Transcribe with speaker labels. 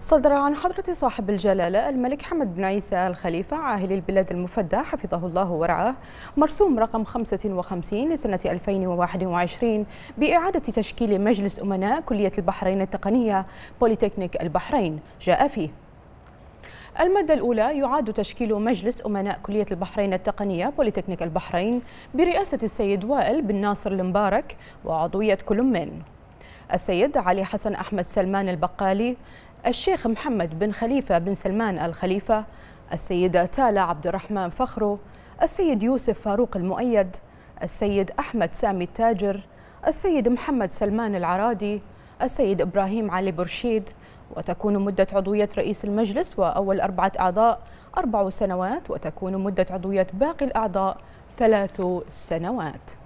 Speaker 1: صدر
Speaker 2: عن حضرة صاحب الجلالة الملك حمد بن عيسى الخليفة عاهل البلاد المفدى حفظه الله ورعاه مرسوم رقم 55 لسنة 2021 بإعادة تشكيل مجلس أمناء كلية البحرين التقنية بوليتكنيك البحرين جاء فيه المادة الأولى يعاد تشكيل مجلس أمناء كلية البحرين التقنية بوليتكنيك البحرين برئاسة السيد وائل بن ناصر المبارك وعضوية كل من السيد علي حسن أحمد سلمان البقالي الشيخ محمد بن خليفة بن سلمان الخليفة السيدة تالا عبد الرحمن فخرو السيد يوسف فاروق المؤيد السيد أحمد سامي التاجر السيد محمد سلمان العرادي السيد إبراهيم علي برشيد وتكون مدة عضوية رئيس المجلس وأول أربعة أعضاء أربع سنوات وتكون مدة عضوية باقي الأعضاء ثلاث سنوات